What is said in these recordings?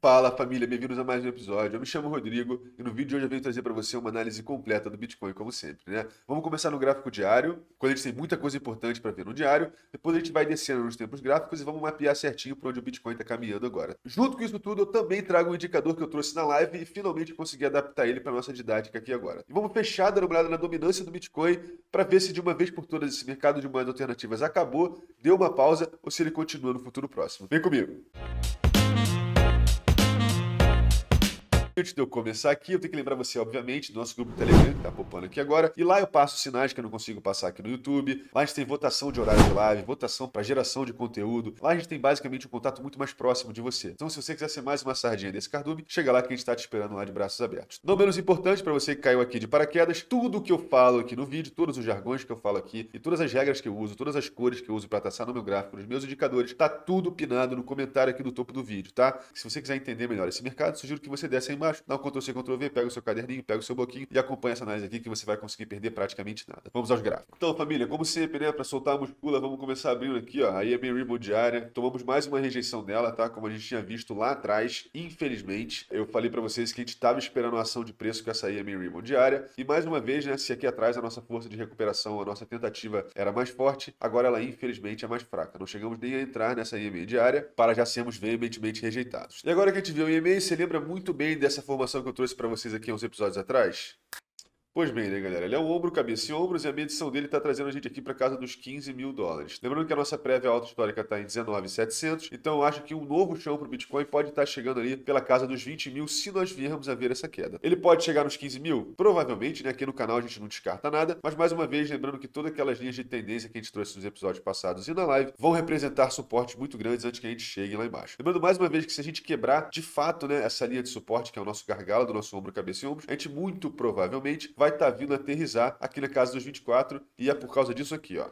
Fala família, bem-vindos a mais um episódio. Eu me chamo Rodrigo e no vídeo de hoje eu venho trazer para você uma análise completa do Bitcoin, como sempre, né? Vamos começar no gráfico diário, quando a gente tem muita coisa importante para ver no diário, depois a gente vai descendo nos tempos gráficos e vamos mapear certinho para onde o Bitcoin está caminhando agora. Junto com isso tudo, eu também trago um indicador que eu trouxe na live e finalmente consegui adaptar ele para nossa didática aqui agora. E vamos fechar dando uma olhada na dominância do Bitcoin para ver se de uma vez por todas esse mercado de moedas alternativas acabou, deu uma pausa ou se ele continua no futuro próximo. Vem comigo! Música Antes de eu começar aqui, eu tenho que lembrar você, obviamente, do nosso grupo do Telegram, que tá popando aqui agora. E lá eu passo sinais que eu não consigo passar aqui no YouTube. Lá a gente tem votação de horário de live, votação para geração de conteúdo. Lá a gente tem basicamente um contato muito mais próximo de você. Então, se você quiser ser mais uma sardinha desse cardume, chega lá que a gente está te esperando lá de braços abertos. Não menos importante, para você que caiu aqui de paraquedas, tudo que eu falo aqui no vídeo, todos os jargões que eu falo aqui e todas as regras que eu uso, todas as cores que eu uso para traçar no meu gráfico, nos meus indicadores, tá tudo pinado no comentário aqui do topo do vídeo, tá? Se você quiser entender melhor esse mercado, sugiro que você desse a imagem embaixo, dá um Ctrl-C, Ctrl-V, pega o seu caderninho, pega o seu bloquinho e acompanha essa análise aqui que você vai conseguir perder praticamente nada. Vamos aos gráficos. Então, família, como sempre, né, para soltar a muscula, vamos começar abrindo aqui, ó, a EMA Ribbon diária. Tomamos mais uma rejeição dela, tá? Como a gente tinha visto lá atrás, infelizmente, eu falei para vocês que a gente tava esperando uma ação de preço com essa EMA Ribbon diária. E mais uma vez, né, se aqui atrás a nossa força de recuperação, a nossa tentativa era mais forte, agora ela infelizmente é mais fraca. Não chegamos nem a entrar nessa EMA diária para já sermos veementemente rejeitados. E agora que a gente viu o EMA, você lembra muito bem dessa essa formação que eu trouxe para vocês aqui uns episódios atrás? Pois bem, né, galera? Ele é o ombro, cabeça e ombros, e a medição dele está trazendo a gente aqui para casa dos 15 mil dólares. Lembrando que a nossa prévia alta histórica está em 19,700, então eu acho que um novo chão para o Bitcoin pode estar tá chegando ali pela casa dos 20 mil, se nós viermos a ver essa queda. Ele pode chegar nos 15 mil? Provavelmente, né? Aqui no canal a gente não descarta nada, mas mais uma vez, lembrando que todas aquelas linhas de tendência que a gente trouxe nos episódios passados e na live vão representar suportes muito grandes antes que a gente chegue lá embaixo. Lembrando mais uma vez que se a gente quebrar de fato, né, essa linha de suporte, que é o nosso gargalo do nosso ombro, cabeça e ombros, a gente muito provavelmente vai vai estar tá vindo aterrizar aqui na casa dos 24 e é por causa disso aqui, ó.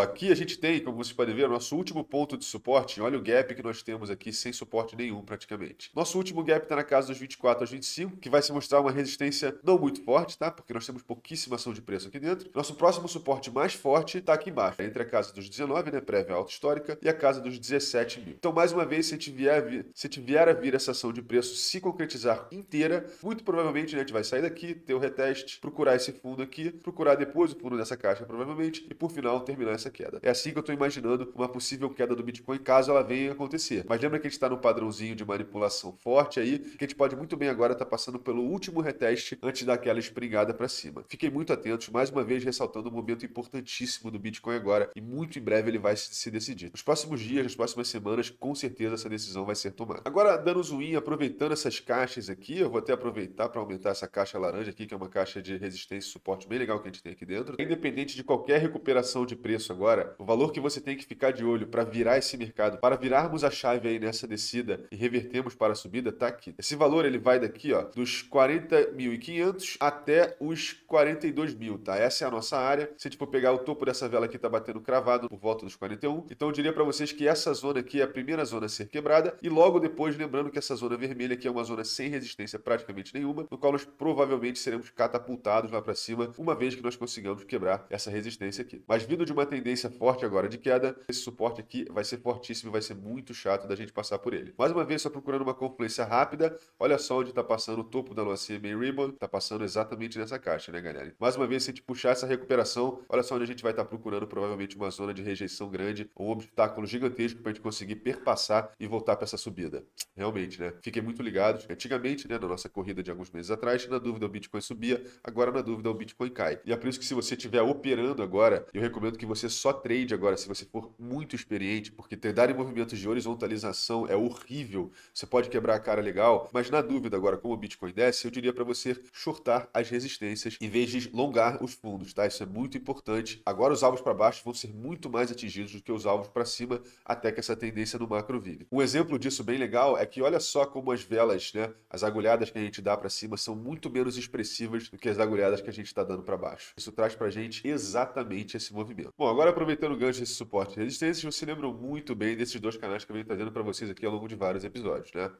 Aqui a gente tem, como vocês podem ver, nosso último ponto de suporte. Olha o gap que nós temos aqui, sem suporte nenhum praticamente. Nosso último gap está na casa dos 24 aos 25, que vai se mostrar uma resistência não muito forte, tá? Porque nós temos pouquíssima ação de preço aqui dentro. Nosso próximo suporte mais forte está aqui embaixo, tá entre a casa dos 19, né? Prévia alta histórica, e a casa dos 17 mil. Então, mais uma vez, se a gente vier a vir, se a, vier a vir essa ação de preço se concretizar inteira, muito provavelmente né, a gente vai sair daqui, ter o reteste, procurar esse fundo aqui, procurar depois o fundo dessa caixa, provavelmente, e por final terminar essa queda. É assim que eu estou imaginando uma possível queda do Bitcoin caso ela venha a acontecer. Mas lembra que a gente está num padrãozinho de manipulação forte aí, que a gente pode muito bem agora estar tá passando pelo último reteste antes daquela espringada para cima. Fiquem muito atentos, mais uma vez ressaltando um momento importantíssimo do Bitcoin agora e muito em breve ele vai se decidir. Nos próximos dias, nas próximas semanas, com certeza essa decisão vai ser tomada. Agora, dando um zoom, aproveitando essas caixas aqui, eu vou até aproveitar para aumentar essa caixa laranja aqui, que é uma caixa de resistência e suporte bem legal que a gente tem aqui dentro. É independente de qualquer recuperação de preço agora, agora, o valor que você tem que ficar de olho para virar esse mercado, para virarmos a chave aí nessa descida e revertermos para a subida, tá aqui. Esse valor ele vai daqui, ó, dos 40.500 até os 42 mil, tá? Essa é a nossa área. Se tipo pegar o topo dessa vela aqui, tá batendo cravado por volta dos 41. Então eu diria para vocês que essa zona aqui é a primeira zona a ser quebrada e logo depois, lembrando que essa zona vermelha aqui é uma zona sem resistência praticamente nenhuma, no qual nós provavelmente seremos catapultados lá para cima, uma vez que nós consigamos quebrar essa resistência aqui. Mas vindo de uma tendência tendência forte agora de queda. Esse suporte aqui vai ser fortíssimo, vai ser muito chato da gente passar por ele. Mais uma vez, só procurando uma confluência rápida. Olha só onde está passando o topo da nossa CMA Ribbon. Está passando exatamente nessa caixa, né, galera? Mais uma vez, se a gente puxar essa recuperação, olha só onde a gente vai estar tá procurando provavelmente uma zona de rejeição grande, um obstáculo gigantesco para a gente conseguir perpassar e voltar para essa subida. Realmente, né? Fiquem muito ligados. Antigamente, né, na nossa corrida de alguns meses atrás, na dúvida o Bitcoin subia, agora na dúvida o Bitcoin cai. E é por isso que se você estiver operando agora, eu recomendo que você só trade agora, se você for muito experiente, porque tradar em movimentos de horizontalização é horrível, você pode quebrar a cara legal, mas na dúvida agora, como o Bitcoin desce, eu diria para você shortar as resistências em vez de longar os fundos, tá? Isso é muito importante. Agora os alvos para baixo vão ser muito mais atingidos do que os alvos para cima, até que essa tendência no macro vire. Um exemplo disso bem legal é que olha só como as velas, né, as agulhadas que a gente dá para cima são muito menos expressivas do que as agulhadas que a gente está dando para baixo. Isso traz para gente exatamente esse movimento. Bom, agora agora aproveitando o gancho desse suporte e resistência, vocês se muito bem desses dois canais que eu venho trazendo para vocês aqui ao longo de vários episódios, né?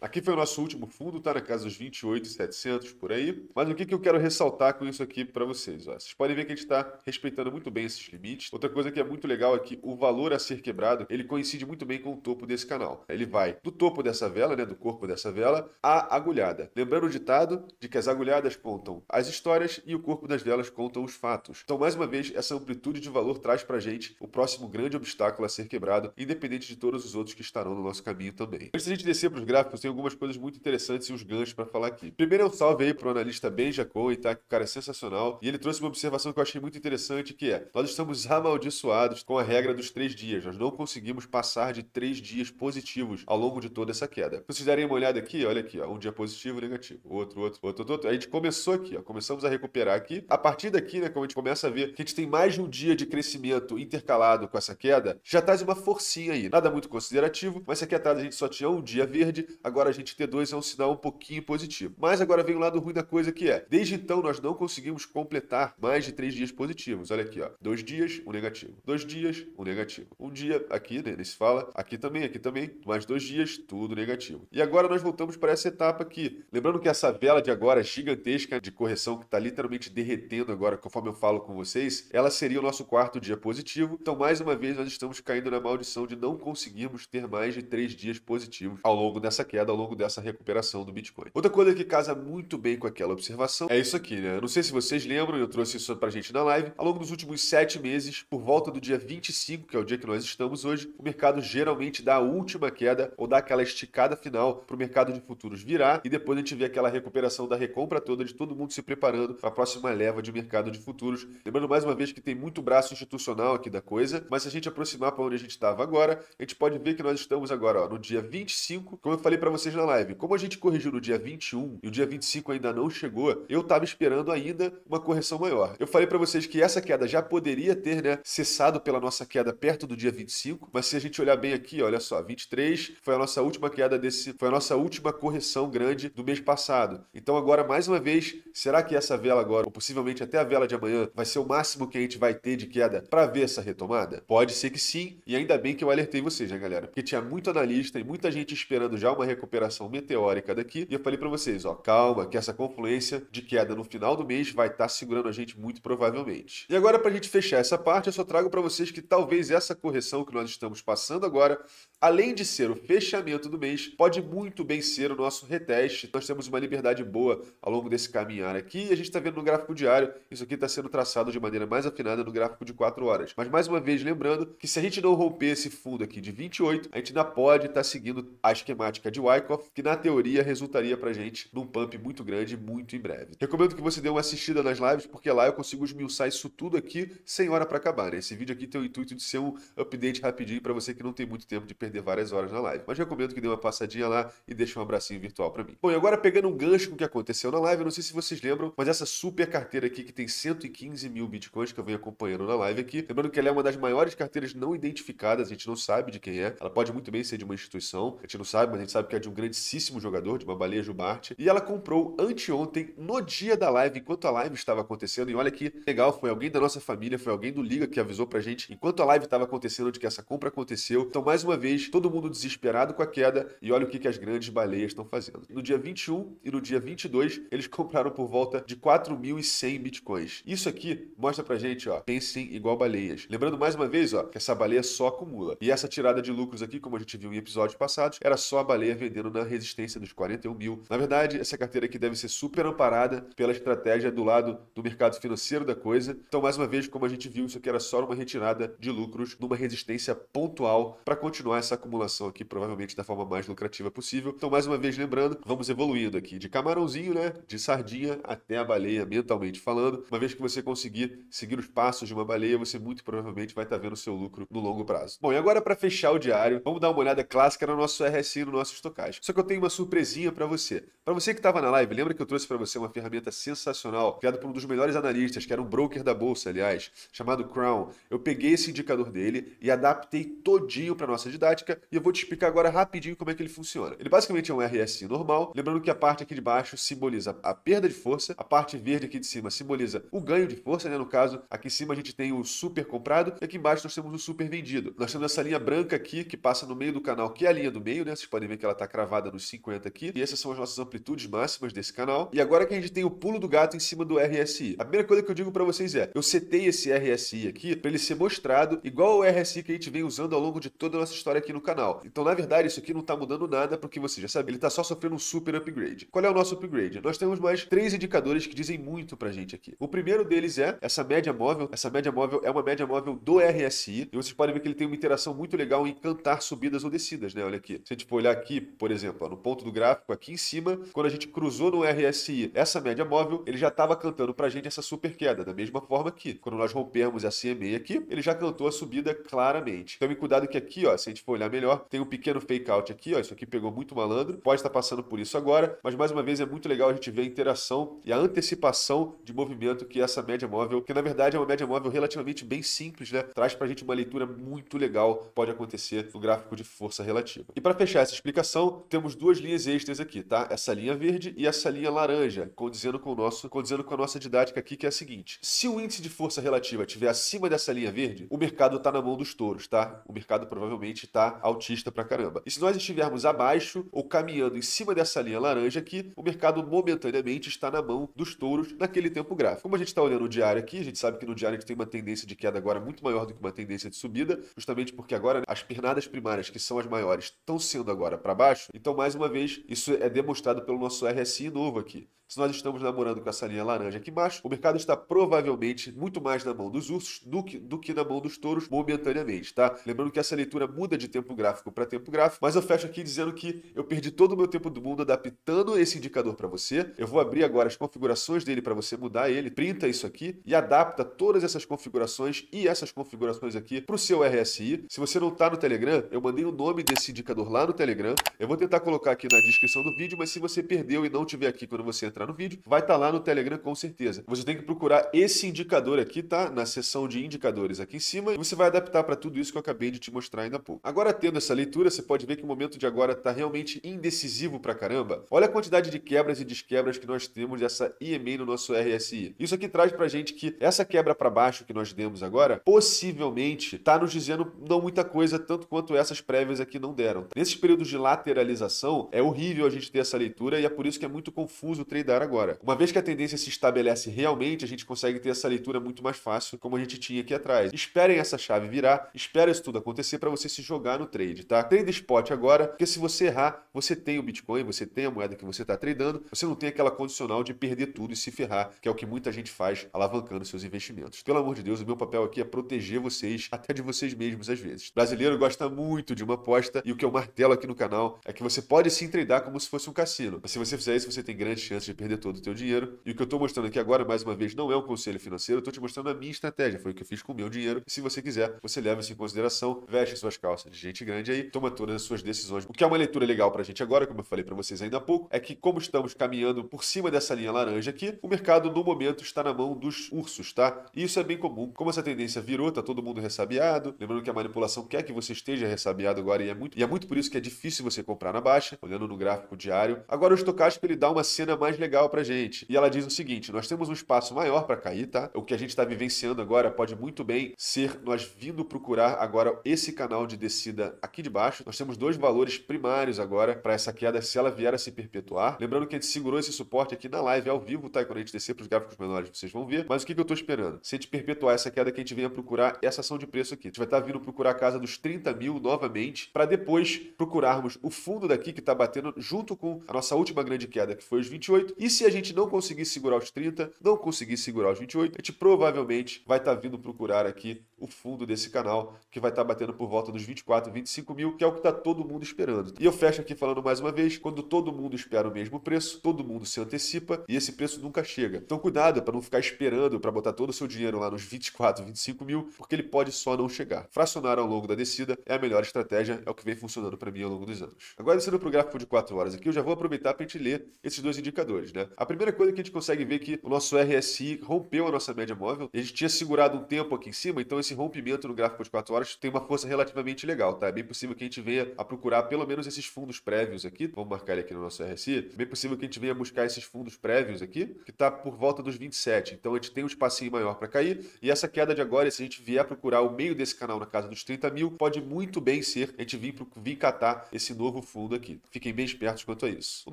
Aqui foi o nosso último fundo, está na casa dos 28,700 por aí. Mas o que, que eu quero ressaltar com isso aqui para vocês? Ó, vocês podem ver que a gente está respeitando muito bem esses limites. Outra coisa que é muito legal é que o valor a ser quebrado, ele coincide muito bem com o topo desse canal. Ele vai do topo dessa vela, né, do corpo dessa vela, à agulhada. Lembrando o ditado de que as agulhadas contam as histórias e o corpo das velas contam os fatos. Então, mais uma vez, essa amplitude de valor traz para gente o próximo grande obstáculo a ser quebrado, independente de todos os outros que estarão no nosso caminho também. Antes de a gente descer para os gráficos, algumas coisas muito interessantes e os ganchos para falar aqui. Primeiro é um salve aí pro analista Benja Cohen, tá? Que o cara é sensacional. E ele trouxe uma observação que eu achei muito interessante, que é, nós estamos amaldiçoados com a regra dos três dias. Nós não conseguimos passar de três dias positivos ao longo de toda essa queda. Se vocês darem uma olhada aqui, olha aqui, ó, um dia positivo, negativo, outro, outro, outro, outro. A gente começou aqui, ó, começamos a recuperar aqui. A partir daqui, né, como a gente começa a ver que a gente tem mais de um dia de crescimento intercalado com essa queda, já traz uma forcinha aí. Nada muito considerativo, mas aqui atrás a gente só tinha um dia verde, agora agora a gente ter dois é um sinal um pouquinho positivo. Mas agora vem o lado ruim da coisa que é, desde então nós não conseguimos completar mais de três dias positivos. Olha aqui, ó, dois dias, um negativo, dois dias, um negativo, um dia aqui, né, nesse fala, aqui também, aqui também, mais dois dias, tudo negativo. E agora nós voltamos para essa etapa aqui. Lembrando que essa vela de agora gigantesca de correção que está literalmente derretendo agora, conforme eu falo com vocês, ela seria o nosso quarto dia positivo. Então, mais uma vez, nós estamos caindo na maldição de não conseguirmos ter mais de três dias positivos ao longo dessa queda queda ao longo dessa recuperação do Bitcoin. Outra coisa que casa muito bem com aquela observação é isso aqui, né? não sei se vocês lembram, eu trouxe isso pra gente na live. Ao longo dos últimos sete meses, por volta do dia 25, que é o dia que nós estamos hoje, o mercado geralmente dá a última queda ou dá aquela esticada final para o mercado de futuros virar e depois a gente vê aquela recuperação da recompra toda de todo mundo se preparando para a próxima leva de mercado de futuros. Lembrando mais uma vez que tem muito braço institucional aqui da coisa, mas se a gente aproximar para onde a gente estava agora, a gente pode ver que nós estamos agora ó, no dia 25, como eu falei para vocês vocês na live. Como a gente corrigiu no dia 21 e o dia 25 ainda não chegou, eu estava esperando ainda uma correção maior. Eu falei para vocês que essa queda já poderia ter né, cessado pela nossa queda perto do dia 25, mas se a gente olhar bem aqui, olha só, 23 foi a nossa última queda desse, foi a nossa última correção grande do mês passado. Então agora mais uma vez, será que essa vela agora, ou possivelmente até a vela de amanhã, vai ser o máximo que a gente vai ter de queda para ver essa retomada? Pode ser que sim, e ainda bem que eu alertei vocês, né, galera? Porque tinha muito analista e muita gente esperando já uma recuperação meteórica daqui. E eu falei para vocês, ó, calma, que essa confluência de queda no final do mês vai estar tá segurando a gente muito provavelmente. E agora para a gente fechar essa parte, eu só trago para vocês que talvez essa correção que nós estamos passando agora, além de ser o fechamento do mês, pode muito bem ser o nosso reteste. Nós temos uma liberdade boa ao longo desse caminhar aqui e a gente está vendo no gráfico diário, isso aqui está sendo traçado de maneira mais afinada no gráfico de 4 horas. Mas mais uma vez lembrando que se a gente não romper esse fundo aqui de 28, a gente ainda pode estar tá seguindo a esquemática de Wyckoff, que na teoria resultaria pra gente num pump muito grande, muito em breve. Recomendo que você dê uma assistida nas lives, porque lá eu consigo esmiuçar isso tudo aqui sem hora para acabar, né? Esse vídeo aqui tem o intuito de ser um update rapidinho para você que não tem muito tempo de perder várias horas na live. Mas recomendo que dê uma passadinha lá e deixe um abracinho virtual para mim. Bom, e agora pegando um gancho com o que aconteceu na live, eu não sei se vocês lembram, mas essa super carteira aqui que tem 115 mil bitcoins que eu venho acompanhando na live aqui, lembrando que ela é uma das maiores carteiras não identificadas, a gente não sabe de quem é, ela pode muito bem ser de uma instituição, a gente não sabe, mas a gente sabe que a de um grandíssimo jogador, de uma baleia jubarte, e ela comprou anteontem, no dia da live, enquanto a live estava acontecendo. E olha que legal, foi alguém da nossa família, foi alguém do Liga que avisou pra gente enquanto a live estava acontecendo de que essa compra aconteceu. Então, mais uma vez, todo mundo desesperado com a queda, e olha o que, que as grandes baleias estão fazendo. No dia 21 e no dia 22, eles compraram por volta de 4.100 bitcoins. Isso aqui mostra pra gente, ó, pensem igual baleias. Lembrando mais uma vez, ó, que essa baleia só acumula. E essa tirada de lucros aqui, como a gente viu em episódios passados, era só a baleia vendendo aprendendo na resistência dos 41 mil. Na verdade, essa carteira aqui deve ser super amparada pela estratégia do lado do mercado financeiro da coisa. Então, mais uma vez, como a gente viu, isso aqui era só uma retirada de lucros numa resistência pontual para continuar essa acumulação aqui, provavelmente da forma mais lucrativa possível. Então, mais uma vez, lembrando, vamos evoluindo aqui de camarãozinho, né? De sardinha até a baleia, mentalmente falando. Uma vez que você conseguir seguir os passos de uma baleia, você muito provavelmente vai estar tá vendo o seu lucro no longo prazo. Bom, e agora para fechar o diário, vamos dar uma olhada clássica no nosso RSI, no nosso estocar. Só que eu tenho uma surpresinha para você. Para você que estava na live, lembra que eu trouxe para você uma ferramenta sensacional, criada por um dos melhores analistas, que era um broker da bolsa, aliás, chamado Crown. Eu peguei esse indicador dele e adaptei todinho para nossa didática e eu vou te explicar agora rapidinho como é que ele funciona. Ele basicamente é um RSI normal, lembrando que a parte aqui de baixo simboliza a perda de força, a parte verde aqui de cima simboliza o ganho de força, né? No caso, aqui em cima a gente tem o super comprado e aqui embaixo nós temos o super vendido. Nós temos essa linha branca aqui que passa no meio do canal, que é a linha do meio, né? Vocês podem ver que ela está cravada nos 50 aqui. E essas são as nossas amplitudes máximas desse canal. E agora que a gente tem o pulo do gato em cima do RSI. A primeira coisa que eu digo para vocês é, eu setei esse RSI aqui para ele ser mostrado igual ao RSI que a gente vem usando ao longo de toda a nossa história aqui no canal. Então, na verdade, isso aqui não está mudando nada porque você já sabe, ele está só sofrendo um super upgrade. Qual é o nosso upgrade? Nós temos mais três indicadores que dizem muito pra gente aqui. O primeiro deles é essa média móvel. Essa média móvel é uma média móvel do RSI. E vocês podem ver que ele tem uma interação muito legal em cantar subidas ou descidas, né? Olha aqui. Se a gente for olhar aqui por exemplo, ó, no ponto do gráfico aqui em cima, quando a gente cruzou no RSI essa média móvel, ele já estava cantando para a gente essa super queda, da mesma forma que quando nós rompemos a CMA aqui, ele já cantou a subida claramente. Tome então, cuidado que aqui, ó, se a gente for olhar melhor, tem um pequeno fake out aqui, ó, isso aqui pegou muito malandro, pode estar tá passando por isso agora, mas mais uma vez é muito legal a gente ver a interação e a antecipação de movimento que essa média móvel, que na verdade é uma média móvel relativamente bem simples, né, traz para a gente uma leitura muito legal, pode acontecer no gráfico de força relativa. E para fechar essa explicação, então, temos duas linhas extras aqui, tá? Essa linha verde e essa linha laranja, condizendo com, o nosso, condizendo com a nossa didática aqui, que é a seguinte. Se o índice de força relativa estiver acima dessa linha verde, o mercado está na mão dos touros, tá? O mercado provavelmente está autista pra caramba. E se nós estivermos abaixo ou caminhando em cima dessa linha laranja aqui, o mercado momentaneamente está na mão dos touros naquele tempo gráfico. Como a gente está olhando o diário aqui, a gente sabe que no diário a gente tem uma tendência de queda agora muito maior do que uma tendência de subida, justamente porque agora né, as pernadas primárias, que são as maiores, estão sendo agora para baixo, baixo. Então, mais uma vez, isso é demonstrado pelo nosso RSI novo aqui. Se nós estamos namorando com essa linha laranja aqui embaixo, o mercado está provavelmente muito mais na mão dos ursos do que, do que na mão dos touros momentaneamente, tá? Lembrando que essa leitura muda de tempo gráfico para tempo gráfico, mas eu fecho aqui dizendo que eu perdi todo o meu tempo do mundo adaptando esse indicador para você. Eu vou abrir agora as configurações dele para você mudar ele, printa isso aqui e adapta todas essas configurações e essas configurações aqui para o seu RSI. Se você não está no Telegram, eu mandei o nome desse indicador lá no Telegram. Eu vou tentar colocar aqui na descrição do vídeo, mas se você perdeu e não tiver aqui quando você entrar no vídeo, vai estar tá lá no Telegram com certeza. Você tem que procurar esse indicador aqui, tá? Na seção de indicadores aqui em cima, e você vai adaptar para tudo isso que eu acabei de te mostrar ainda há pouco. Agora, tendo essa leitura, você pode ver que o momento de agora está realmente indecisivo para caramba. Olha a quantidade de quebras e desquebras que nós temos dessa IMA no nosso RSI. Isso aqui traz para gente que essa quebra para baixo que nós demos agora, possivelmente está nos dizendo não muita coisa, tanto quanto essas prévias aqui não deram. Nesses períodos de lateral, lateralização, é horrível a gente ter essa leitura e é por isso que é muito confuso o tradar agora. Uma vez que a tendência se estabelece realmente, a gente consegue ter essa leitura muito mais fácil, como a gente tinha aqui atrás. Esperem essa chave virar, espera isso tudo acontecer para você se jogar no trade, tá? Trade spot agora, porque se você errar, você tem o Bitcoin, você tem a moeda que você está tradando, você não tem aquela condicional de perder tudo e se ferrar, que é o que muita gente faz alavancando seus investimentos. Pelo amor de Deus, o meu papel aqui é proteger vocês, até de vocês mesmos às vezes. O brasileiro gosta muito de uma aposta e o que eu martelo aqui no canal é que você pode sim treinar como se fosse um cassino. Mas se você fizer isso, você tem grande chance de perder todo o teu dinheiro. E o que eu estou mostrando aqui agora, mais uma vez, não é um conselho financeiro, eu estou te mostrando a minha estratégia. Foi o que eu fiz com o meu dinheiro. E se você quiser, você leva isso em consideração, veste suas calças de gente grande aí, toma todas as suas decisões. O que é uma leitura legal para a gente agora, como eu falei para vocês ainda há pouco, é que como estamos caminhando por cima dessa linha laranja aqui, o mercado no momento está na mão dos ursos, tá? E isso é bem comum. Como essa tendência virou, tá todo mundo ressabiado. Lembrando que a manipulação quer que você esteja ressabiado agora e é muito, e é muito por isso que é difícil você comprar na baixa, olhando no gráfico diário. Agora o estocástico ele dá uma cena mais legal pra gente. E ela diz o seguinte: nós temos um espaço maior para cair, tá? O que a gente está vivenciando agora pode muito bem ser nós vindo procurar agora esse canal de descida aqui de baixo. Nós temos dois valores primários agora para essa queda se ela vier a se perpetuar. Lembrando que a gente segurou esse suporte aqui na live ao vivo, tá? E quando a gente descer para os gráficos menores, vocês vão ver. Mas o que, que eu estou esperando? Se a gente perpetuar essa queda que a gente venha procurar essa ação de preço aqui. A gente vai estar tá vindo procurar a casa dos 30 mil novamente para depois procurarmos o fundo daqui que está batendo junto com a nossa última grande queda, que foi os 28. E se a gente não conseguir segurar os 30, não conseguir segurar os 28, a gente provavelmente vai estar tá vindo procurar aqui o fundo desse canal, que vai estar tá batendo por volta dos 24, 25 mil, que é o que está todo mundo esperando. E eu fecho aqui falando mais uma vez, quando todo mundo espera o mesmo preço, todo mundo se antecipa e esse preço nunca chega. Então cuidado para não ficar esperando para botar todo o seu dinheiro lá nos 24, 25 mil, porque ele pode só não chegar. Fracionar ao longo da descida é a melhor estratégia, é o que vem funcionando para mim ao longo dos anos. Agora, descendo para o gráfico de 4 horas aqui, eu já vou aproveitar para a gente ler esses dois indicadores. Né? A primeira coisa é que a gente consegue ver é que o nosso RSI rompeu a nossa média móvel, a gente tinha segurado um tempo aqui em cima, então esse esse rompimento no gráfico de 4 horas tem uma força relativamente legal, tá? É bem possível que a gente venha a procurar pelo menos esses fundos prévios aqui. Vamos marcar ele aqui no nosso RSI. É bem possível que a gente venha buscar esses fundos prévios aqui, que tá por volta dos 27. Então a gente tem um espacinho maior para cair. E essa queda de agora, se a gente vier procurar o meio desse canal na casa dos 30 mil, pode muito bem ser a gente vir, vir catar esse novo fundo aqui. Fiquem bem espertos quanto a isso. O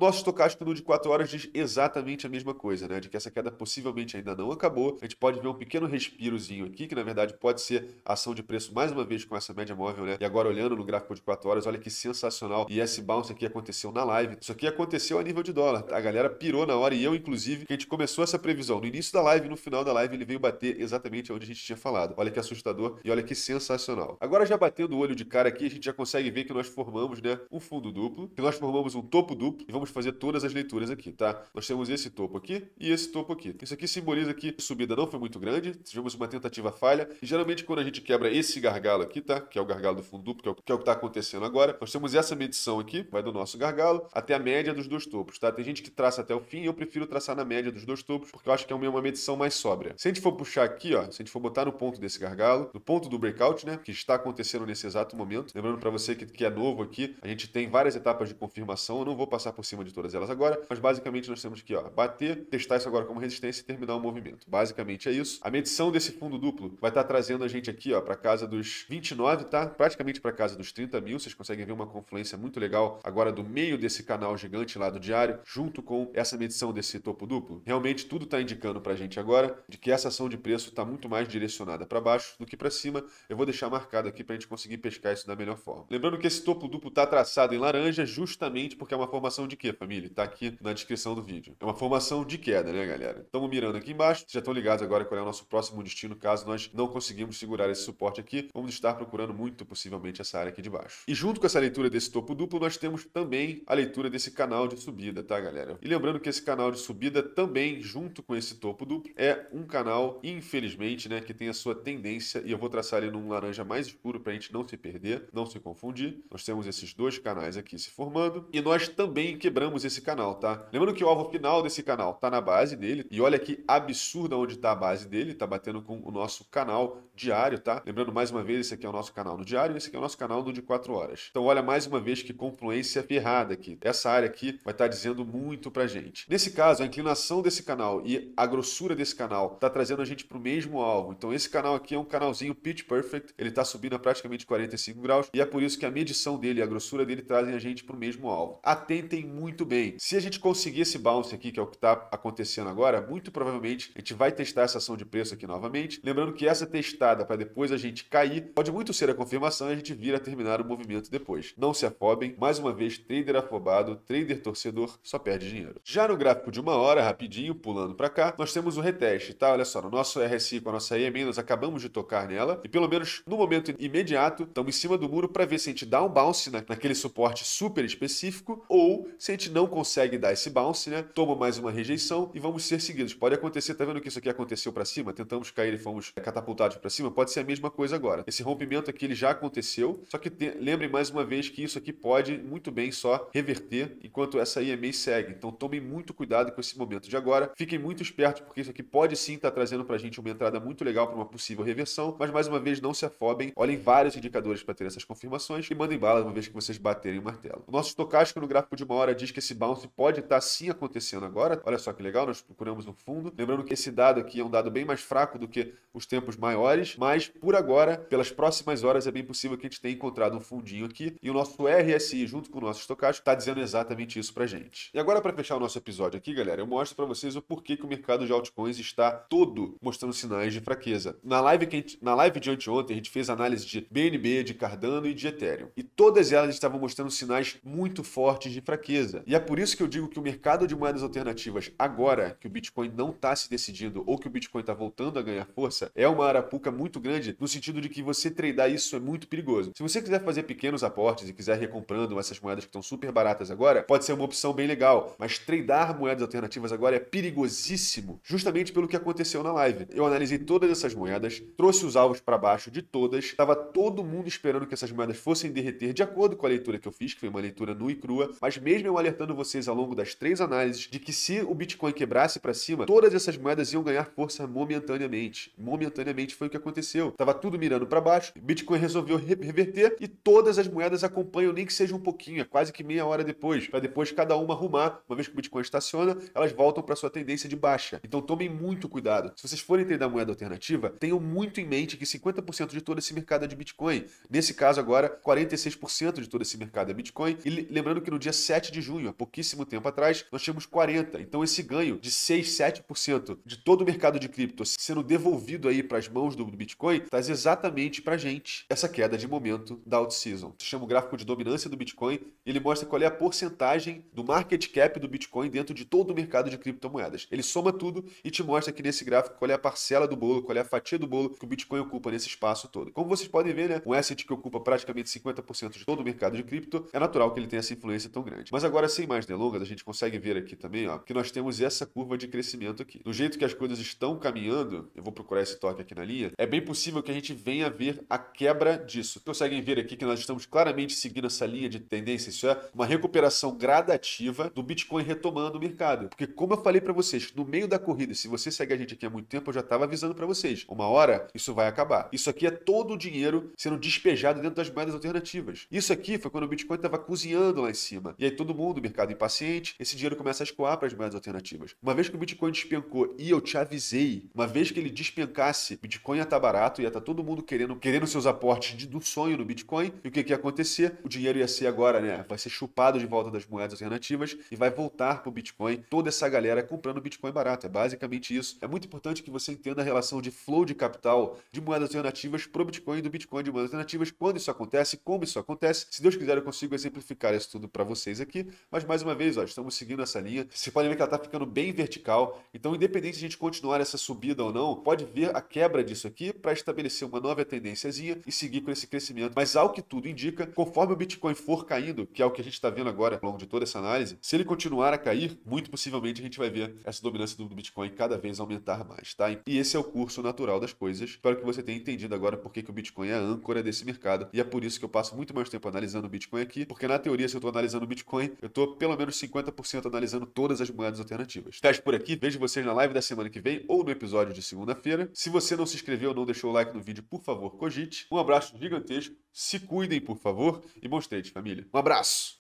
nosso estocástico no de 4 horas diz exatamente a mesma coisa, né? De que essa queda possivelmente ainda não acabou. A gente pode ver um pequeno respirozinho aqui, que na verdade pode ser ser ação de preço mais uma vez com essa média móvel, né? E agora olhando no gráfico de 4 horas, olha que sensacional. E esse bounce aqui aconteceu na live. Isso aqui aconteceu a nível de dólar. A galera pirou na hora e eu, inclusive, que a gente começou essa previsão no início da live e no final da live ele veio bater exatamente onde a gente tinha falado. Olha que assustador e olha que sensacional. Agora já batendo o olho de cara aqui, a gente já consegue ver que nós formamos, né, um fundo duplo, que nós formamos um topo duplo e vamos fazer todas as leituras aqui, tá? Nós temos esse topo aqui e esse topo aqui. Isso aqui simboliza que a subida não foi muito grande, tivemos uma tentativa falha e geralmente Geralmente, quando a gente quebra esse gargalo aqui, tá? Que é o gargalo do fundo duplo, que é o que é está acontecendo agora. Nós temos essa medição aqui, vai do nosso gargalo, até a média dos dois topos, tá? Tem gente que traça até o fim, eu prefiro traçar na média dos dois topos, porque eu acho que é uma medição mais sóbria. Se a gente for puxar aqui, ó, se a gente for botar no ponto desse gargalo, no ponto do breakout, né? Que está acontecendo nesse exato momento. Lembrando para você que, que é novo aqui, a gente tem várias etapas de confirmação, eu não vou passar por cima de todas elas agora, mas basicamente nós temos que, ó, bater, testar isso agora como resistência e terminar o movimento. Basicamente é isso. A medição desse fundo duplo vai estar tá trazendo a a gente aqui, ó, para casa dos 29, tá? Praticamente para casa dos 30 mil. Vocês conseguem ver uma confluência muito legal agora do meio desse canal gigante lá do diário, junto com essa medição desse topo duplo. Realmente tudo está indicando para a gente agora de que essa ação de preço está muito mais direcionada para baixo do que para cima. Eu vou deixar marcado aqui para a gente conseguir pescar isso da melhor forma. Lembrando que esse topo duplo está traçado em laranja justamente porque é uma formação de quê, família? Está aqui na descrição do vídeo. É uma formação de queda, né, galera? Estamos mirando aqui embaixo. Vocês já estão ligados agora qual é o nosso próximo destino caso nós não conseguimos segurar esse suporte aqui, vamos estar procurando muito possivelmente essa área aqui de baixo. E junto com essa leitura desse topo duplo, nós temos também a leitura desse canal de subida, tá galera? E lembrando que esse canal de subida também, junto com esse topo duplo, é um canal, infelizmente, né, que tem a sua tendência, e eu vou traçar ele num laranja mais escuro para a gente não se perder, não se confundir. Nós temos esses dois canais aqui se formando, e nós também quebramos esse canal, tá? Lembrando que o alvo final desse canal tá na base dele, e olha que absurda onde tá a base dele, tá batendo com o nosso canal diário, tá? Lembrando mais uma vez, esse aqui é o nosso canal no diário e esse aqui é o nosso canal no de 4 horas. Então olha mais uma vez que confluência ferrada aqui. Essa área aqui vai estar dizendo muito pra gente. Nesse caso, a inclinação desse canal e a grossura desse canal tá trazendo a gente pro mesmo alvo. Então esse canal aqui é um canalzinho pitch perfect, ele tá subindo a praticamente 45 graus e é por isso que a medição dele e a grossura dele trazem a gente pro mesmo alvo. Atentem muito bem. Se a gente conseguir esse bounce aqui, que é o que está acontecendo agora, muito provavelmente a gente vai testar essa ação de preço aqui novamente. Lembrando que essa testar entrada para depois a gente cair, pode muito ser a confirmação e a gente vir a terminar o movimento depois. Não se afobem, mais uma vez, trader afobado, trader torcedor, só perde dinheiro. Já no gráfico de uma hora, rapidinho, pulando para cá, nós temos o reteste, tá? Olha só, no nosso RSI com a nossa EMA, nós acabamos de tocar nela e pelo menos no momento imediato, estamos em cima do muro para ver se a gente dá um bounce na, naquele suporte super específico ou se a gente não consegue dar esse bounce, né? Toma mais uma rejeição e vamos ser seguidos. Pode acontecer, tá vendo que isso aqui aconteceu para cima? Tentamos cair e fomos catapultados para cima cima, pode ser a mesma coisa agora. Esse rompimento aqui ele já aconteceu, só que lembrem mais uma vez que isso aqui pode muito bem só reverter enquanto essa IMA segue. Então tomem muito cuidado com esse momento de agora. Fiquem muito espertos porque isso aqui pode sim estar tá trazendo para a gente uma entrada muito legal para uma possível reversão, mas mais uma vez não se afobem, olhem vários indicadores para ter essas confirmações e mandem bala uma vez que vocês baterem o martelo. O nosso estocástico no gráfico de uma hora diz que esse bounce pode estar tá, sim acontecendo agora. Olha só que legal, nós procuramos um fundo. Lembrando que esse dado aqui é um dado bem mais fraco do que os tempos maiores, semanas, mas por agora, pelas próximas horas, é bem possível que a gente tenha encontrado um fundinho aqui e o nosso RSI, junto com o nosso estocástico, está dizendo exatamente isso pra gente. E agora, para fechar o nosso episódio aqui, galera, eu mostro para vocês o porquê que o mercado de altcoins está todo mostrando sinais de fraqueza. Na live, que gente, na live de anteontem, a gente fez análise de BNB, de Cardano e de Ethereum. E todas elas estavam mostrando sinais muito fortes de fraqueza. E é por isso que eu digo que o mercado de moedas alternativas, agora que o Bitcoin não está se decidindo ou que o Bitcoin está voltando a ganhar força, é uma arapuca muito grande, no sentido de que você tradar isso é muito perigoso. Se você quiser fazer pequenos aportes e quiser recomprando essas moedas que estão super baratas agora, pode ser uma opção bem legal. Mas tradar moedas alternativas agora é perigosíssimo, justamente pelo que aconteceu na live. Eu analisei todas essas moedas, trouxe os alvos para baixo de todas, estava todo mundo esperando que essas moedas fossem derreter de acordo com a leitura que eu fiz, que foi uma leitura nua e crua, mas mesmo eu alertando vocês ao longo das três análises de que se o Bitcoin quebrasse para cima, todas essas moedas iam ganhar força momentaneamente. Momentaneamente foi o que aconteceu aconteceu. Tava tudo mirando para baixo, Bitcoin resolveu reverter e todas as moedas acompanham, nem que seja um pouquinho, quase que meia hora depois, para depois cada uma arrumar. Uma vez que o Bitcoin estaciona, elas voltam para sua tendência de baixa. Então tomem muito cuidado. Se vocês forem entender a moeda alternativa, tenham muito em mente que 50% de todo esse mercado é de Bitcoin. Nesse caso agora, 46% de todo esse mercado é Bitcoin. E lembrando que no dia 7 de junho, há pouquíssimo tempo atrás, nós tínhamos 40. Então esse ganho de 6, 7% de todo o mercado de cripto sendo devolvido aí para as mãos do Bitcoin traz exatamente para gente essa queda de momento da alt season Se chama o gráfico de dominância do Bitcoin, ele mostra qual é a porcentagem do market cap do Bitcoin dentro de todo o mercado de criptomoedas. Ele soma tudo e te mostra aqui nesse gráfico qual é a parcela do bolo, qual é a fatia do bolo que o Bitcoin ocupa nesse espaço todo. Como vocês podem ver, né, um asset que ocupa praticamente 50% de todo o mercado de cripto, é natural que ele tenha essa influência tão grande. Mas agora, sem mais delongas, a gente consegue ver aqui também ó, que nós temos essa curva de crescimento aqui. Do jeito que as coisas estão caminhando, eu vou procurar esse toque aqui na linha, é é bem possível que a gente venha a ver a quebra disso. Conseguem então, ver aqui que nós estamos claramente seguindo essa linha de tendência. Isso é uma recuperação gradativa do Bitcoin retomando o mercado. Porque, como eu falei para vocês, no meio da corrida, se você segue a gente aqui há muito tempo, eu já estava avisando para vocês: uma hora isso vai acabar. Isso aqui é todo o dinheiro sendo despejado dentro das moedas alternativas. Isso aqui foi quando o Bitcoin estava cozinhando lá em cima. E aí todo mundo, mercado impaciente, esse dinheiro começa a escoar para as moedas alternativas. Uma vez que o Bitcoin despencou, e eu te avisei, uma vez que ele despencasse, Bitcoin estar tá barato, ia estar tá todo mundo querendo, querendo seus aportes de, do sonho no Bitcoin. E o que, que ia acontecer? O dinheiro ia ser agora, né? Vai ser chupado de volta das moedas alternativas e vai voltar para o Bitcoin. Toda essa galera comprando Bitcoin barato. É basicamente isso. É muito importante que você entenda a relação de flow de capital de moedas alternativas para o Bitcoin e do Bitcoin de moedas alternativas. Quando isso acontece, como isso acontece. Se Deus quiser, eu consigo exemplificar isso tudo para vocês aqui. Mas mais uma vez, ó, estamos seguindo essa linha. Você pode ver que ela está ficando bem vertical. Então, independente de a gente continuar essa subida ou não, pode ver a quebra disso aqui aqui para estabelecer uma nova tendênciazinha e seguir com esse crescimento. Mas ao que tudo indica, conforme o Bitcoin for caindo, que é o que a gente está vendo agora ao longo de toda essa análise, se ele continuar a cair, muito possivelmente a gente vai ver essa dominância do Bitcoin cada vez aumentar mais, tá? E esse é o curso natural das coisas. Espero que você tenha entendido agora por que, que o Bitcoin é a âncora desse mercado e é por isso que eu passo muito mais tempo analisando o Bitcoin aqui, porque na teoria, se eu estou analisando o Bitcoin, eu estou pelo menos 50% analisando todas as moedas alternativas. Fecho por aqui, vejo vocês na live da semana que vem ou no episódio de segunda-feira. Se você não se inscreveu, ou não deixou o like no vídeo, por favor, cogite. Um abraço gigantesco, se cuidem, por favor, e bons trades, família. Um abraço!